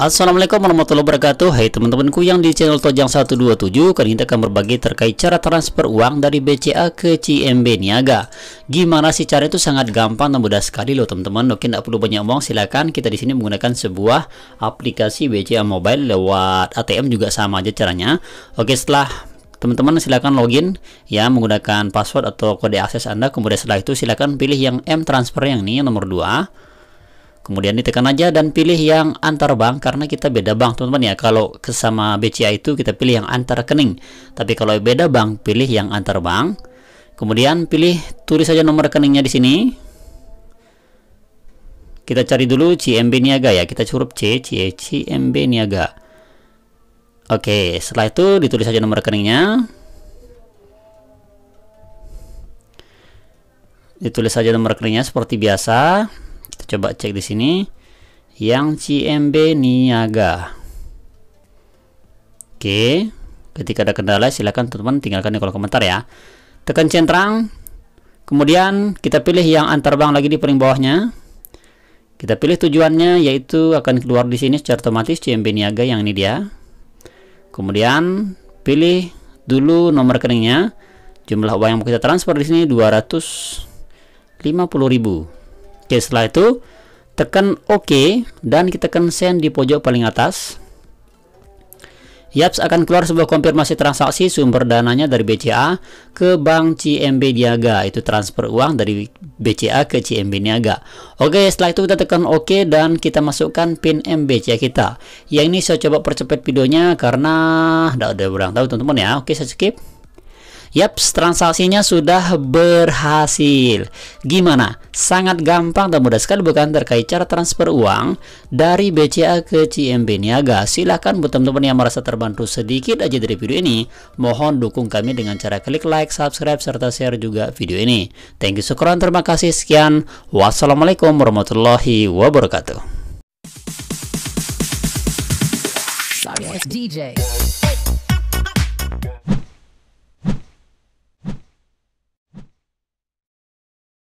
Assalamualaikum warahmatullahi wabarakatuh Hai teman-temanku yang di channel Tojang 127 Kali ini akan berbagi terkait cara transfer uang dari BCA ke CMB Niaga Gimana sih cara itu sangat gampang dan mudah sekali loh teman-teman Oke tidak perlu banyak uang. silahkan kita di sini menggunakan sebuah aplikasi BCA Mobile lewat ATM juga sama aja caranya Oke setelah teman-teman silahkan login ya menggunakan password atau kode akses anda kemudian setelah itu silahkan pilih yang M transfer yang ini yang nomor 2 kemudian ditekan aja dan pilih yang antar bank karena kita beda bank teman-teman ya kalau sama BCA itu kita pilih yang antar rekening tapi kalau beda bank pilih yang antar bank kemudian pilih tulis saja nomor rekeningnya di sini kita cari dulu CMB Niaga ya kita curup C C CMB Niaga oke setelah itu ditulis saja nomor rekeningnya ditulis saja nomor rekeningnya seperti biasa Coba cek di sini. Yang CMB Niaga. Oke, ketika ada kendala silahkan teman-teman tinggalkan di kolom komentar ya. Tekan centang. Kemudian kita pilih yang antar bank lagi di paling bawahnya. Kita pilih tujuannya yaitu akan keluar di sini secara otomatis CMB Niaga yang ini dia. Kemudian pilih dulu nomor rekeningnya. Jumlah uang yang kita transfer di sini 250.000. Oke, setelah itu tekan OK dan kita tekan send di pojok paling atas. Yaps akan keluar sebuah konfirmasi transaksi sumber dananya dari BCA ke Bank CMB Niaga. Itu transfer uang dari BCA ke CMB Niaga. Oke, setelah itu kita tekan OK dan kita masukkan PIN MBCA kita. Yang ini saya coba percepat videonya karena tidak ada orang tahu teman-teman ya. Oke, saya skip. Yap, transaksinya sudah berhasil. Gimana? Sangat gampang dan mudah sekali bukan terkait cara transfer uang dari BCA ke CMB Niaga. Silahkan buat teman-teman yang merasa terbantu sedikit aja dari video ini, mohon dukung kami dengan cara klik like, subscribe, serta share juga video ini. Thank you sekron, terima kasih, sekian. Wassalamualaikum warahmatullahi wabarakatuh. DJ.